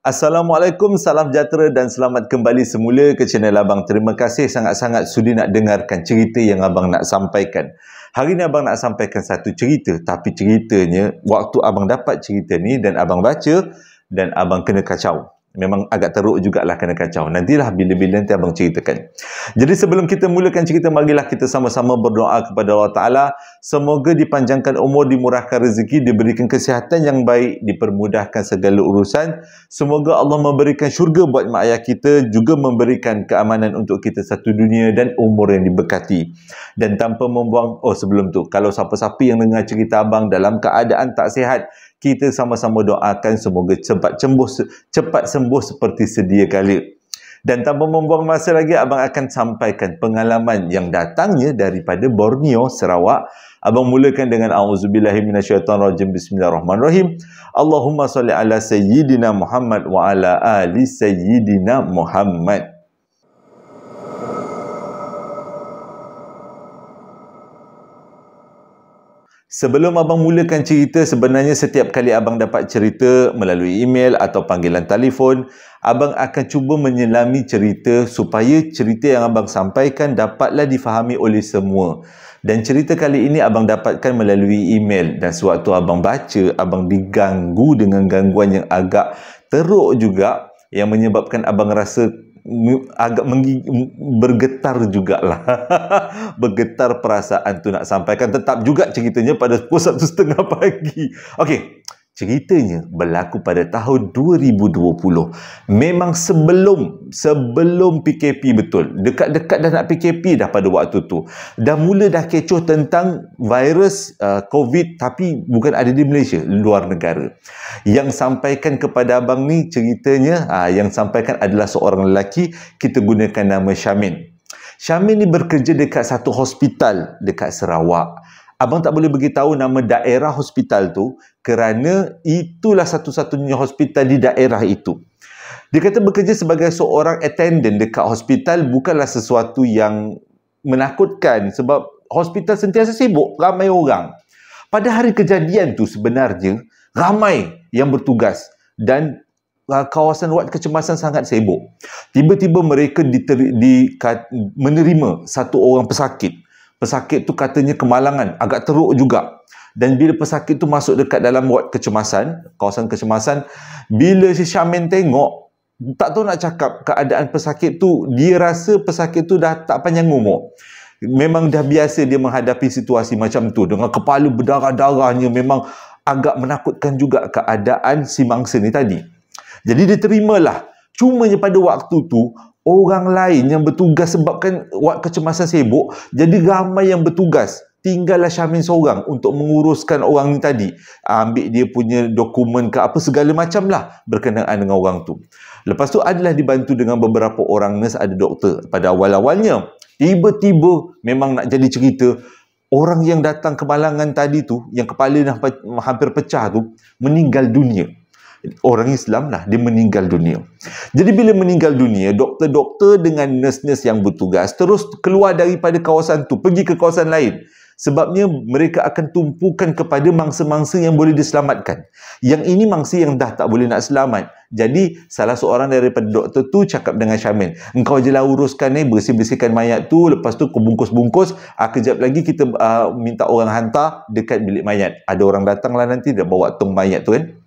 Assalamualaikum, salam sejahtera dan selamat kembali semula ke channel Abang. Terima kasih sangat-sangat sudi nak dengarkan cerita yang Abang nak sampaikan. Hari ni Abang nak sampaikan satu cerita tapi ceritanya waktu Abang dapat cerita ni dan Abang baca dan Abang kena kacau memang agak teruk jugalah kena kacau nantilah bila-bila nanti abang ceritakan jadi sebelum kita mulakan cerita marilah kita sama-sama berdoa kepada Allah Ta'ala semoga dipanjangkan umur dimurahkan rezeki diberikan kesihatan yang baik dipermudahkan segala urusan semoga Allah memberikan syurga buat mak ayah kita juga memberikan keamanan untuk kita satu dunia dan umur yang diberkati dan tanpa membuang oh sebelum tu kalau siapa-siapa yang dengar cerita abang dalam keadaan tak sihat kita sama-sama doakan semoga cepat sembuh cepat sembuh seperti sedia kali. Dan tanpa membuang masa lagi, Abang akan sampaikan pengalaman yang datangnya daripada Borneo, Sarawak. Abang mulakan dengan A'udzubillahiminasyaitanirrojim, Bismillahirrahmanirrahim. Allahumma salli ala Sayyidina Muhammad wa ala Ali Sayyidina Muhammad. Sebelum abang mulakan cerita, sebenarnya setiap kali abang dapat cerita melalui email atau panggilan telefon, abang akan cuba menyelami cerita supaya cerita yang abang sampaikan dapatlah difahami oleh semua. Dan cerita kali ini abang dapatkan melalui email dan sewaktu abang baca, abang diganggu dengan gangguan yang agak teruk juga yang menyebabkan abang rasa agak menggig, bergetar lah, bergetar perasaan tu nak sampaikan tetap juga ceritanya pada pukul satu setengah pagi okey ceritanya berlaku pada tahun 2020 memang sebelum sebelum PKP betul dekat-dekat dah nak PKP dah pada waktu tu dah mula dah kecoh tentang virus uh, COVID tapi bukan ada di Malaysia luar negara yang sampaikan kepada abang ni ceritanya uh, yang sampaikan adalah seorang lelaki kita gunakan nama Syamin Syamin ni bekerja dekat satu hospital dekat Sarawak abang tak boleh beritahu nama daerah hospital tu kerana itulah satu-satunya hospital di daerah itu. Dia kata bekerja sebagai seorang attendant dekat hospital bukanlah sesuatu yang menakutkan sebab hospital sentiasa sibuk, ramai orang. Pada hari kejadian tu sebenarnya ramai yang bertugas dan uh, kawasan wad kecemasan sangat sibuk. Tiba-tiba mereka di, di, menerima satu orang pesakit pesakit tu katanya kemalangan agak teruk juga dan bila pesakit tu masuk dekat dalam ward kecemasan kawasan kecemasan bila si Syamin tengok tak tahu nak cakap keadaan pesakit tu dia rasa pesakit tu dah tak panjang umur memang dah biasa dia menghadapi situasi macam tu dengan kepala berdarah-darahnya memang agak menakutkan juga keadaan si mangsa ni tadi jadi dia terimalah cumanya pada waktu tu orang lain yang bertugas sebabkan buat kecemasan sibuk jadi ramai yang bertugas tinggallah Syamin seorang untuk menguruskan orang ni tadi ambil dia punya dokumen ke apa segala macam lah berkenaan dengan orang tu lepas tu adalah dibantu dengan beberapa orang nurse ada doktor pada awal-awalnya tiba-tiba memang nak jadi cerita orang yang datang kemalangan tadi tu yang kepala dah hampir pecah tu meninggal dunia orang Islam lah dia meninggal dunia jadi bila meninggal dunia doktor-doktor dengan nurse-nurse yang bertugas terus keluar daripada kawasan tu pergi ke kawasan lain sebabnya mereka akan tumpukan kepada mangsa-mangsa yang boleh diselamatkan yang ini mangsa yang dah tak boleh nak selamat jadi salah seorang daripada doktor tu cakap dengan Syamin engkau je lah uruskan ni eh, bersih-bersihkan mayat tu lepas tu kau bungkus-bungkus ah, kejap lagi kita ah, minta orang hantar dekat bilik mayat ada orang datang lah nanti dia bawa tong mayat tu kan eh.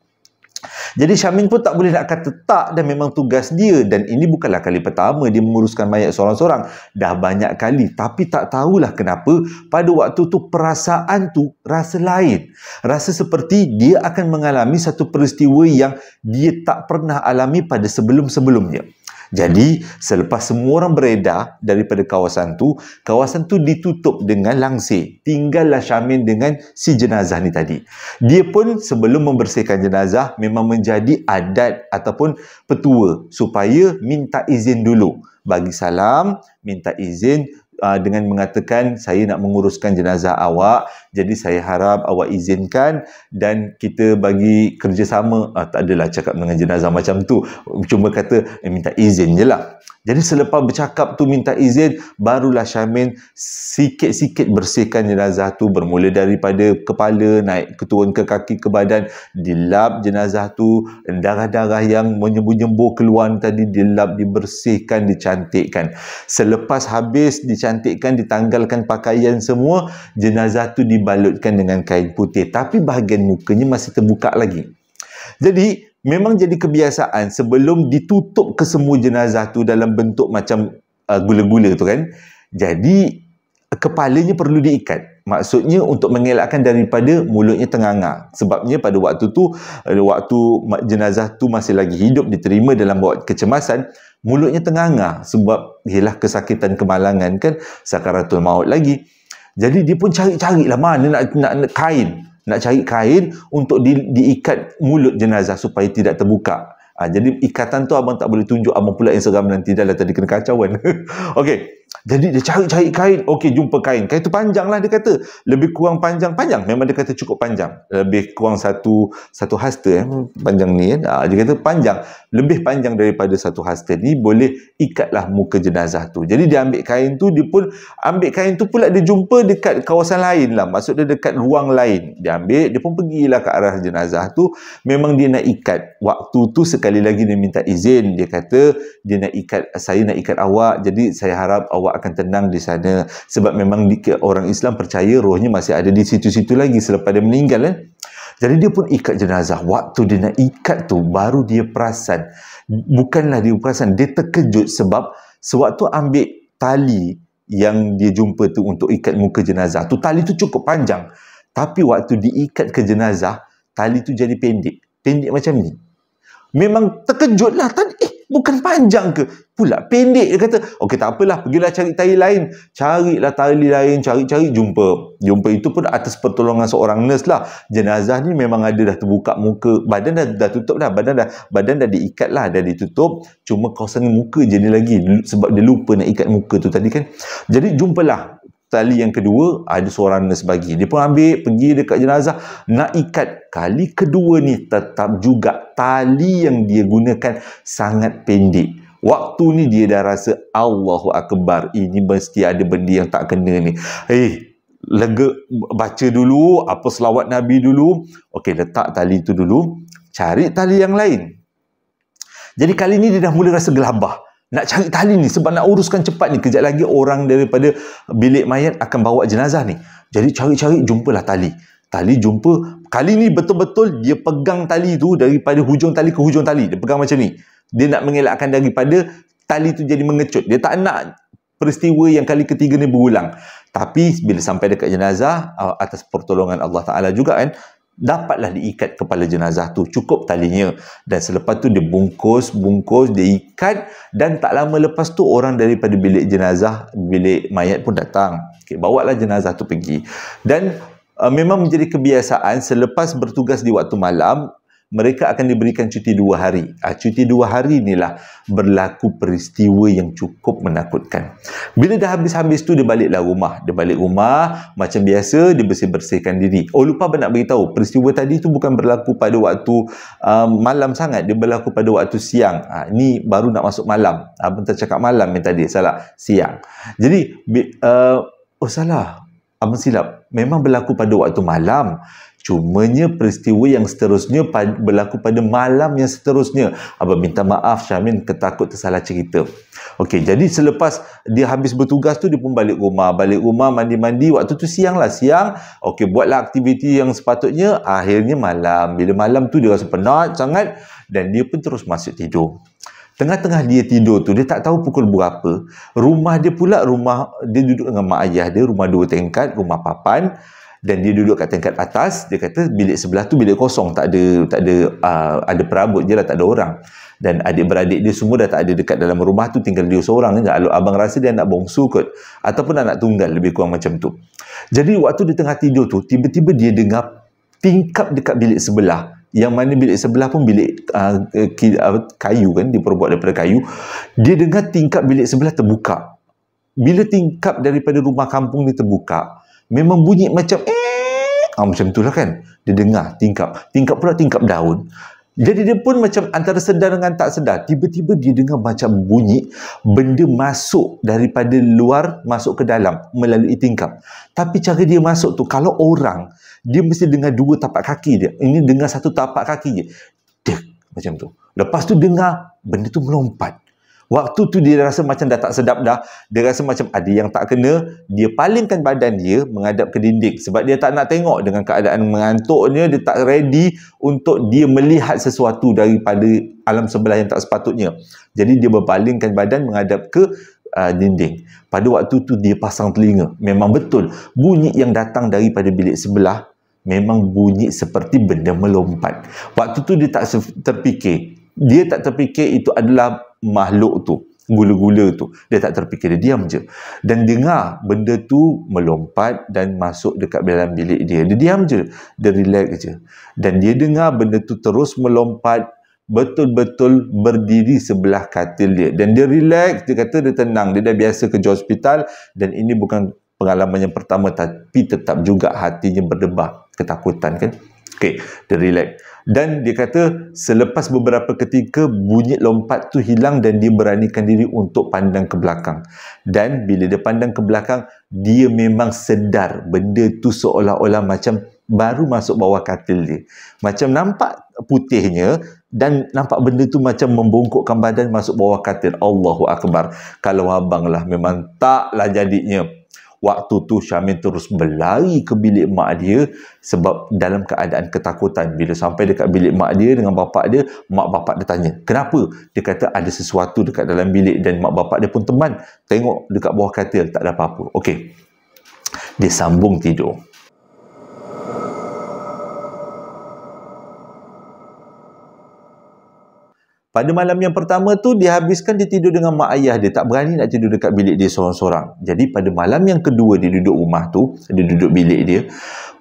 Jadi Syamin pun tak boleh nak kata tak dan memang tugas dia dan ini bukanlah kali pertama dia menguruskan mayat seorang-seorang. Dah banyak kali tapi tak tahulah kenapa pada waktu tu perasaan tu rasa lain. Rasa seperti dia akan mengalami satu peristiwa yang dia tak pernah alami pada sebelum-sebelumnya. Jadi selepas semua orang beredar daripada kawasan tu, kawasan tu ditutup dengan langsir. Tinggallah Syamin dengan si jenazah ni tadi. Dia pun sebelum membersihkan jenazah memang menjadi adat ataupun petua supaya minta izin dulu bagi salam, minta izin uh, dengan mengatakan saya nak menguruskan jenazah awak jadi saya harap awak izinkan dan kita bagi kerjasama uh, tak adalah cakap dengan jenazah macam tu cuma kata eh, minta izin je lah jadi selepas bercakap tu minta izin, barulah Syamin sikit-sikit bersihkan jenazah tu bermula daripada kepala naik keturun ke kaki ke badan dilap jenazah tu darah-darah yang menyembuh nyembur keluar tadi dilap dibersihkan dicantikkan selepas habis dicantikkan ditanggalkan pakaian semua jenazah tu dibalutkan dengan kain putih tapi bahagian mukanya masih terbuka lagi jadi memang jadi kebiasaan sebelum ditutup ke semua jenazah tu dalam bentuk macam uh, gula-gula tu kan jadi kepalanya perlu diikat maksudnya untuk mengelakkan daripada mulutnya tenganga sebabnya pada waktu tu eh, waktu jenazah tu masih lagi hidup diterima dalam buat kecemasan mulutnya tenganga sebab ialah kesakitan kemalangan kan sakaratul maut lagi jadi dia pun cari-carilah mana nak, nak, nak kain nak cari kain untuk di, diikat mulut jenazah supaya tidak terbuka ha, jadi ikatan tu abang tak boleh tunjuk abang pula Instagram nanti dah lah tadi kena kacau kan okay. jadi dia cari-cari kain okey jumpa kain kain tu panjang lah dia kata lebih kurang panjang panjang memang dia kata cukup panjang lebih kurang satu satu hasta eh. panjang ni eh. ha, dia kata panjang lebih panjang daripada satu hasta ni boleh ikatlah muka jenazah tu jadi dia ambil kain tu dia pun ambil kain tu pula dia jumpa dekat kawasan lain lah maksudnya dekat ruang lain dia ambil dia pun pergilah ke arah jenazah tu memang dia nak ikat waktu tu sekali lagi dia minta izin dia kata dia nak ikat saya nak ikat awak jadi saya harap awak akan tenang di sana sebab memang orang Islam percaya rohnya masih ada di situ-situ lagi selepas dia meninggal eh? Jadi dia pun ikat jenazah. Waktu dia nak ikat tu baru dia perasan. Bukanlah dia perasan, dia terkejut sebab sewaktu ambil tali yang dia jumpa tu untuk ikat muka jenazah. Tu tali tu cukup panjang. Tapi waktu diikat ke jenazah, tali tu jadi pendek. Pendek macam ni. Memang terkejutlah. kan? bukan panjang ke? Pula pendek dia kata, okey tak apalah, pergilah cari tali lain. Carilah tali lain, cari-cari jumpa. Jumpa itu pun atas pertolongan seorang nurse lah. Jenazah ni memang ada dah terbuka muka, badan dah, dah tutup dah, badan dah badan dah diikat lah, dah ditutup. Cuma kawasan muka je ni lagi sebab dia lupa nak ikat muka tu tadi kan. Jadi jumpalah tali yang kedua ada seorang nurse bagi dia pun ambil pergi dekat jenazah nak ikat kali kedua ni tetap juga tali yang dia gunakan sangat pendek waktu ni dia dah rasa Allahu Akbar ini mesti ada benda yang tak kena ni eh lega baca dulu apa selawat Nabi dulu Okey, letak tali tu dulu cari tali yang lain jadi kali ni dia dah mula rasa gelabah nak cari tali ni sebab nak uruskan cepat ni kejap lagi orang daripada bilik mayat akan bawa jenazah ni jadi cari-cari jumpalah tali tali jumpa kali ni betul-betul dia pegang tali tu daripada hujung tali ke hujung tali dia pegang macam ni dia nak mengelakkan daripada tali tu jadi mengecut dia tak nak peristiwa yang kali ketiga ni berulang tapi bila sampai dekat jenazah uh, atas pertolongan Allah Ta'ala juga kan dapatlah diikat kepala jenazah tu cukup talinya dan selepas tu dia bungkus bungkus dia ikat dan tak lama lepas tu orang daripada bilik jenazah bilik mayat pun datang okay, bawa lah jenazah tu pergi dan uh, memang menjadi kebiasaan selepas bertugas di waktu malam mereka akan diberikan cuti dua hari. Uh, cuti dua hari inilah berlaku peristiwa yang cukup menakutkan. Bila dah habis-habis tu, dia baliklah rumah. Dia balik rumah, macam biasa, dia bersih-bersihkan diri. Oh, lupa nak beritahu, peristiwa tadi tu bukan berlaku pada waktu um, malam sangat. Dia berlaku pada waktu siang. Uh, ni baru nak masuk malam. Abang tak cakap malam yang tadi, salah. Siang. Jadi, uh, oh salah. Abang silap. Memang berlaku pada waktu malam. Cumanya peristiwa yang seterusnya berlaku pada malam yang seterusnya. Abang minta maaf Syamin ketakut tersalah cerita. Okey, jadi selepas dia habis bertugas tu dia pun balik rumah. Balik rumah mandi-mandi waktu tu siang lah. Siang, okey buatlah aktiviti yang sepatutnya. Akhirnya malam. Bila malam tu dia rasa penat sangat dan dia pun terus masuk tidur. Tengah-tengah dia tidur tu, dia tak tahu pukul berapa. Rumah dia pula, rumah dia duduk dengan mak ayah dia, rumah dua tingkat, rumah papan dan dia duduk kat tingkat atas dia kata bilik sebelah tu bilik kosong tak ada tak ada uh, ada perabot je lah tak ada orang dan adik-beradik dia semua dah tak ada dekat dalam rumah tu tinggal dia seorang je kalau abang rasa dia nak bongsu kot ataupun anak tunggal lebih kurang macam tu jadi waktu dia tengah tidur tu tiba-tiba dia dengar tingkap dekat bilik sebelah yang mana bilik sebelah pun bilik uh, kayu kan diperbuat daripada kayu dia dengar tingkap bilik sebelah terbuka bila tingkap daripada rumah kampung ni terbuka memang bunyi macam eh ah, macam itulah kan dia dengar tingkap tingkap pula tingkap daun jadi dia pun macam antara sedar dengan tak sedar tiba-tiba dia dengar macam bunyi benda masuk daripada luar masuk ke dalam melalui tingkap tapi cara dia masuk tu kalau orang dia mesti dengar dua tapak kaki dia ini dengar satu tapak kaki je dia macam tu lepas tu dengar benda tu melompat Waktu tu dia rasa macam dah tak sedap dah. Dia rasa macam ada yang tak kena. Dia palingkan badan dia menghadap ke dinding. Sebab dia tak nak tengok dengan keadaan mengantuknya. Dia tak ready untuk dia melihat sesuatu daripada alam sebelah yang tak sepatutnya. Jadi dia berpalingkan badan menghadap ke uh, dinding. Pada waktu tu dia pasang telinga. Memang betul. Bunyi yang datang daripada bilik sebelah memang bunyi seperti benda melompat. Waktu tu dia tak terfikir. Dia tak terfikir itu adalah makhluk tu gula-gula tu dia tak terfikir dia diam je dan dengar benda tu melompat dan masuk dekat dalam bilik dia dia diam je dia relax je dan dia dengar benda tu terus melompat betul-betul berdiri sebelah katil dia dan dia relax dia kata dia tenang dia dah biasa kerja hospital dan ini bukan pengalaman yang pertama tapi tetap juga hatinya berdebar ketakutan kan Okay, dia relax dan dia kata selepas beberapa ketika bunyi lompat tu hilang dan dia beranikan diri untuk pandang ke belakang dan bila dia pandang ke belakang dia memang sedar benda tu seolah-olah macam baru masuk bawah katil dia macam nampak putihnya dan nampak benda tu macam membungkukkan badan masuk bawah katil Allahu Akbar kalau abang lah memang taklah jadinya waktu tu Syamin terus berlari ke bilik mak dia sebab dalam keadaan ketakutan bila sampai dekat bilik mak dia dengan bapak dia mak bapak dia tanya kenapa dia kata ada sesuatu dekat dalam bilik dan mak bapak dia pun teman tengok dekat bawah katil tak ada apa-apa okey dia sambung tidur Pada malam yang pertama tu, dia habiskan dia tidur dengan mak ayah dia. Tak berani nak tidur dekat bilik dia seorang-seorang. Jadi pada malam yang kedua dia duduk rumah tu, dia duduk bilik dia.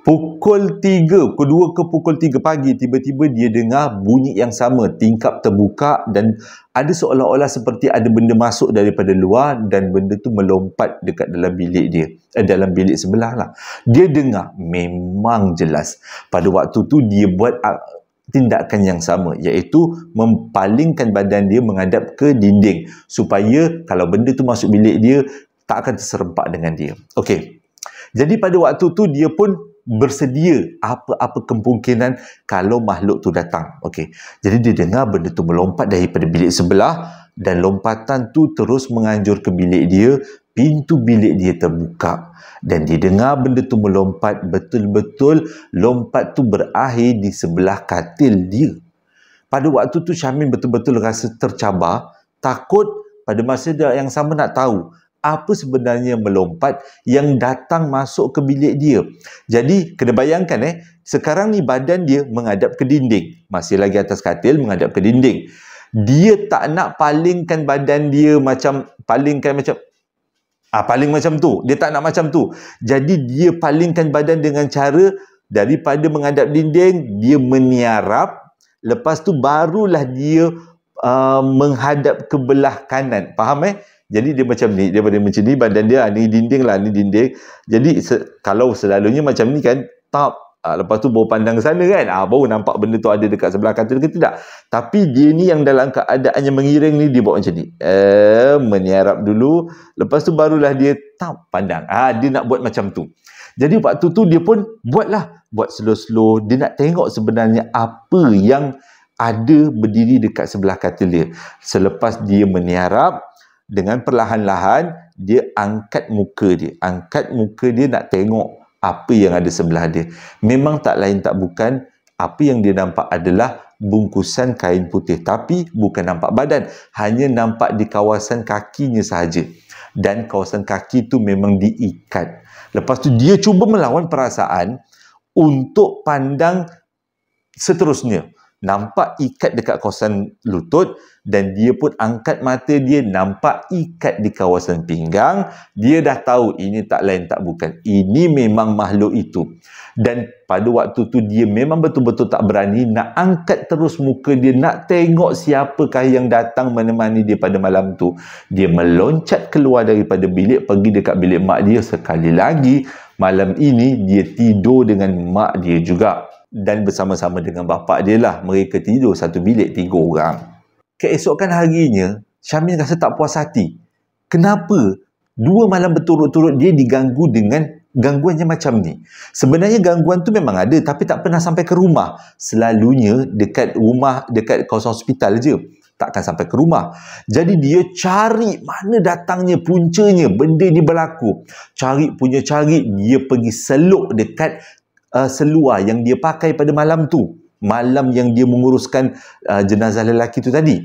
Pukul 3, kedua ke pukul 3 pagi, tiba-tiba dia dengar bunyi yang sama. Tingkap terbuka dan ada seolah-olah seperti ada benda masuk daripada luar dan benda tu melompat dekat dalam bilik dia. Eh, dalam bilik sebelah lah. Dia dengar, memang jelas. Pada waktu tu dia buat ah, tindakan yang sama iaitu mempalingkan badan dia menghadap ke dinding supaya kalau benda tu masuk bilik dia tak akan terserempak dengan dia. Okey. Jadi pada waktu tu dia pun bersedia apa-apa kemungkinan kalau makhluk tu datang. Okey. Jadi dia dengar benda tu melompat daripada bilik sebelah dan lompatan tu terus menganjur ke bilik dia pintu bilik dia terbuka dan dia dengar benda tu melompat betul-betul lompat tu berakhir di sebelah katil dia pada waktu tu Syamin betul-betul rasa tercabar takut pada masa dia yang sama nak tahu apa sebenarnya melompat yang datang masuk ke bilik dia jadi kena bayangkan eh sekarang ni badan dia menghadap ke dinding masih lagi atas katil menghadap ke dinding dia tak nak palingkan badan dia macam palingkan macam Ha, paling macam tu. Dia tak nak macam tu. Jadi dia palingkan badan dengan cara daripada menghadap dinding, dia meniarap. Lepas tu barulah dia uh, menghadap ke belah kanan. Faham eh? Jadi dia macam ni. Daripada macam ni, badan dia ah, ni dinding lah, ni dinding. Jadi se- kalau selalunya macam ni kan, top Uh, lepas tu baru pandang ke sana kan. Uh, baru nampak benda tu ada dekat sebelah kanan ke tidak. Tapi dia ni yang dalam keadaan yang mengiring ni dia buat macam ni. Uh, eh, menyerap dulu. Lepas tu barulah dia tak pandang. Uh, dia nak buat macam tu. Jadi waktu tu dia pun buatlah. Buat slow-slow. Dia nak tengok sebenarnya apa yang ada berdiri dekat sebelah katil dia. Selepas dia meniarap, dengan perlahan-lahan, dia angkat muka dia. Angkat muka dia nak tengok apa yang ada sebelah dia. Memang tak lain tak bukan, apa yang dia nampak adalah bungkusan kain putih. Tapi bukan nampak badan, hanya nampak di kawasan kakinya sahaja. Dan kawasan kaki itu memang diikat. Lepas tu dia cuba melawan perasaan untuk pandang seterusnya nampak ikat dekat kawasan lutut dan dia pun angkat mata dia nampak ikat di kawasan pinggang dia dah tahu ini tak lain tak bukan ini memang makhluk itu dan pada waktu tu dia memang betul-betul tak berani nak angkat terus muka dia nak tengok siapakah yang datang menemani dia pada malam tu dia meloncat keluar daripada bilik pergi dekat bilik mak dia sekali lagi malam ini dia tidur dengan mak dia juga dan bersama-sama dengan bapa dia lah mereka tidur satu bilik tiga orang. Keesokan harinya, Syamil rasa tak puas hati. Kenapa dua malam berturut-turut dia diganggu dengan gangguan yang macam ni? Sebenarnya gangguan tu memang ada tapi tak pernah sampai ke rumah. Selalunya dekat rumah, dekat kawasan hospital je takkan sampai ke rumah. Jadi dia cari mana datangnya puncanya benda ni berlaku. Cari punya cari dia pergi seluk dekat uh, seluar yang dia pakai pada malam tu malam yang dia menguruskan uh, jenazah lelaki tu tadi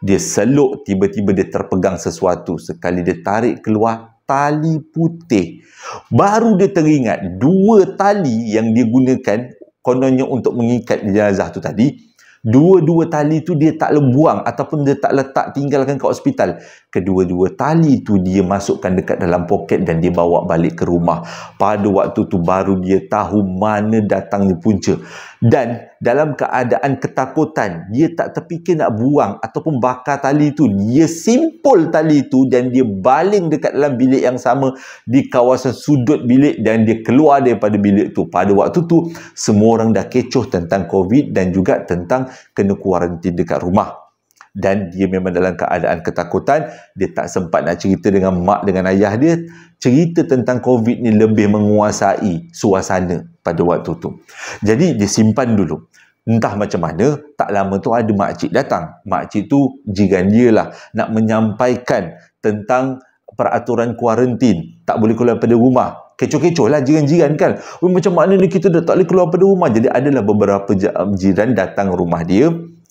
dia seluk tiba-tiba dia terpegang sesuatu sekali dia tarik keluar tali putih baru dia teringat dua tali yang dia gunakan kononnya untuk mengikat jenazah tu tadi dua-dua tali tu dia tak lebuang ataupun dia tak letak tinggalkan kat hospital kedua-dua tali tu dia masukkan dekat dalam poket dan dia bawa balik ke rumah pada waktu tu baru dia tahu mana datangnya punca dan dalam keadaan ketakutan dia tak terfikir nak buang ataupun bakar tali tu dia simpul tali tu dan dia baling dekat dalam bilik yang sama di kawasan sudut bilik dan dia keluar daripada bilik tu pada waktu tu semua orang dah kecoh tentang covid dan juga tentang kena kuarantin dekat rumah dan dia memang dalam keadaan ketakutan dia tak sempat nak cerita dengan mak dengan ayah dia cerita tentang covid ni lebih menguasai suasana pada waktu tu jadi dia simpan dulu entah macam mana tak lama tu ada mak cik datang Mak cik tu jiran dia lah nak menyampaikan tentang peraturan kuarantin tak boleh keluar pada rumah kecoh-kecoh lah jiran-jiran kan macam mana ni kita dah tak boleh keluar pada rumah jadi adalah beberapa jiran datang rumah dia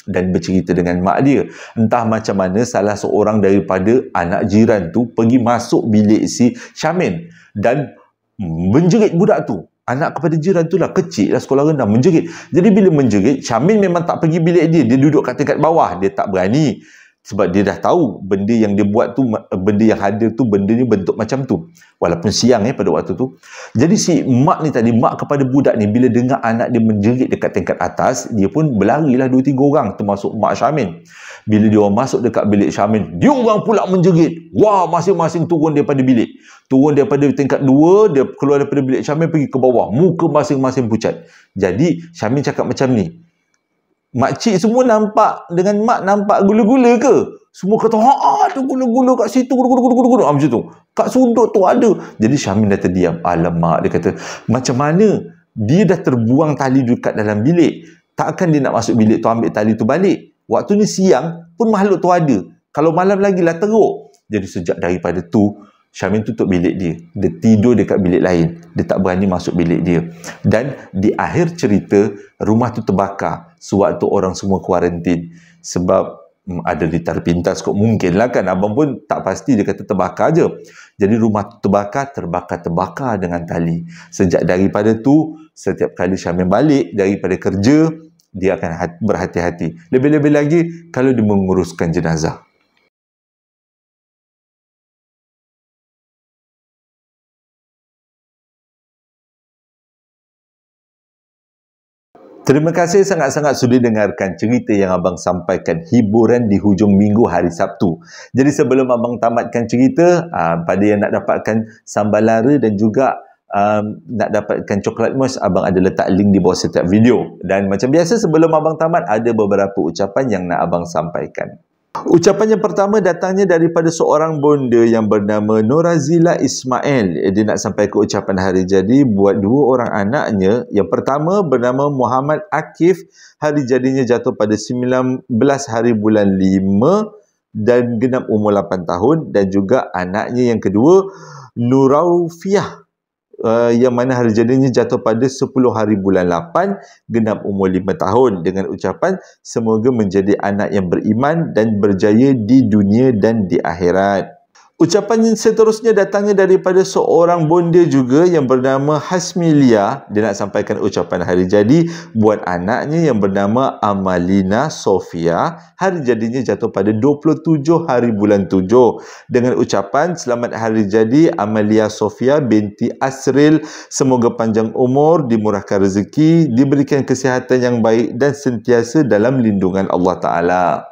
dan bercerita dengan mak dia. Entah macam mana salah seorang daripada anak jiran tu pergi masuk bilik si Syamin dan menjerit budak tu. Anak kepada jiran tu lah kecil lah sekolah rendah menjerit. Jadi bila menjerit, Syamin memang tak pergi bilik dia. Dia duduk kat tingkat bawah. Dia tak berani sebab dia dah tahu benda yang dia buat tu benda yang hadir tu bendanya bentuk macam tu walaupun siang eh pada waktu tu jadi si mak ni tadi mak kepada budak ni bila dengar anak dia menjerit dekat tingkat atas dia pun berlarilah 2 3 orang termasuk mak Syamin bila dia orang masuk dekat bilik Syamin dia orang pula menjerit wah masing-masing turun daripada bilik turun daripada tingkat dua, dia keluar daripada bilik Syamin pergi ke bawah muka masing-masing pucat jadi Syamin cakap macam ni Makcik semua nampak dengan mak nampak gula-gula ke? Semua kata, ha, ha ada gula-gula kat situ, gula-gula-gula-gula. Ha, ah, macam tu. Kat sudut tu ada. Jadi Syamin dah terdiam. Alamak, dia kata, macam mana dia dah terbuang tali dekat dalam bilik. Takkan dia nak masuk bilik tu ambil tali tu balik. Waktu ni siang pun makhluk tu ada. Kalau malam lagi lah teruk. Jadi sejak daripada tu, Syamin tutup bilik dia. Dia tidur dekat bilik lain. Dia tak berani masuk bilik dia. Dan di akhir cerita, rumah tu terbakar sewaktu orang semua kuarantin sebab hmm, ada litar pintas kok mungkin lah kan abang pun tak pasti dia kata terbakar je jadi rumah terbakar terbakar-terbakar dengan tali sejak daripada tu setiap kali Syamil balik daripada kerja dia akan berhati-hati lebih-lebih lagi kalau dia menguruskan jenazah Terima kasih sangat-sangat sudi dengarkan cerita yang abang sampaikan hiburan di hujung minggu hari Sabtu. Jadi sebelum abang tamatkan cerita, uh, pada yang nak dapatkan sambal lara dan juga um, nak dapatkan coklat mus, abang ada letak link di bawah setiap video. Dan macam biasa sebelum abang tamat, ada beberapa ucapan yang nak abang sampaikan. Ucapan yang pertama datangnya daripada seorang bonda yang bernama Norazila Ismail. Eh, dia nak sampai ke ucapan hari jadi buat dua orang anaknya. Yang pertama bernama Muhammad Akif. Hari jadinya jatuh pada 19 hari bulan 5 dan genap umur 8 tahun. Dan juga anaknya yang kedua Nuraufiah uh, yang mana hari jadinya jatuh pada 10 hari bulan 8 genap umur 5 tahun dengan ucapan semoga menjadi anak yang beriman dan berjaya di dunia dan di akhirat. Ucapan seterusnya datangnya daripada seorang bonda juga yang bernama Hasmilia. Dia nak sampaikan ucapan hari jadi buat anaknya yang bernama Amalina Sofia. Hari jadinya jatuh pada 27 hari bulan 7. Dengan ucapan selamat hari jadi Amalia Sofia binti Asril. Semoga panjang umur, dimurahkan rezeki, diberikan kesihatan yang baik dan sentiasa dalam lindungan Allah Ta'ala.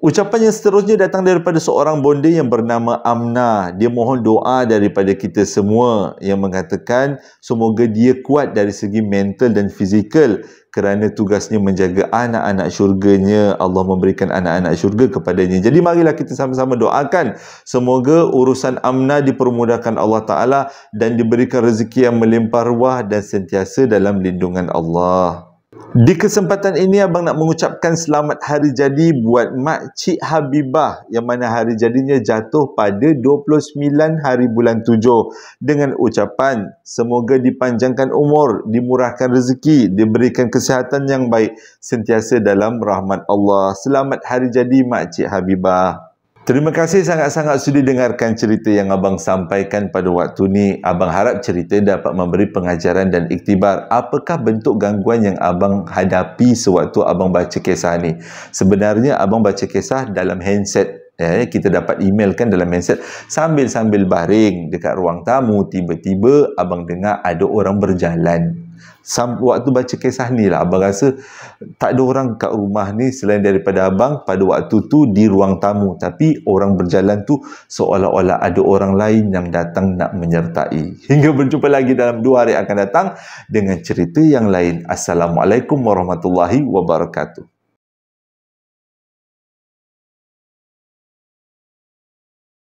Ucapan yang seterusnya datang daripada seorang bonda yang bernama Amna. Dia mohon doa daripada kita semua yang mengatakan semoga dia kuat dari segi mental dan fizikal kerana tugasnya menjaga anak-anak syurganya. Allah memberikan anak-anak syurga kepadanya. Jadi marilah kita sama-sama doakan semoga urusan Amna dipermudahkan Allah Ta'ala dan diberikan rezeki yang melimpah ruah dan sentiasa dalam lindungan Allah. Di kesempatan ini abang nak mengucapkan selamat hari jadi buat mak cik Habibah yang mana hari jadinya jatuh pada 29 hari bulan 7 dengan ucapan semoga dipanjangkan umur, dimurahkan rezeki, diberikan kesihatan yang baik sentiasa dalam rahmat Allah. Selamat hari jadi mak cik Habibah. Terima kasih sangat-sangat sudah dengarkan cerita yang Abang sampaikan pada waktu ini. Abang harap cerita dapat memberi pengajaran dan iktibar. Apakah bentuk gangguan yang Abang hadapi sewaktu Abang baca kisah ini? Sebenarnya Abang baca kisah dalam handset Ya, ya, kita dapat email kan dalam mindset sambil-sambil baring dekat ruang tamu tiba-tiba abang dengar ada orang berjalan Sam, waktu baca kisah ni lah abang rasa tak ada orang kat rumah ni selain daripada abang pada waktu tu di ruang tamu tapi orang berjalan tu seolah-olah ada orang lain yang datang nak menyertai hingga berjumpa lagi dalam dua hari akan datang dengan cerita yang lain Assalamualaikum warahmatullahi wabarakatuh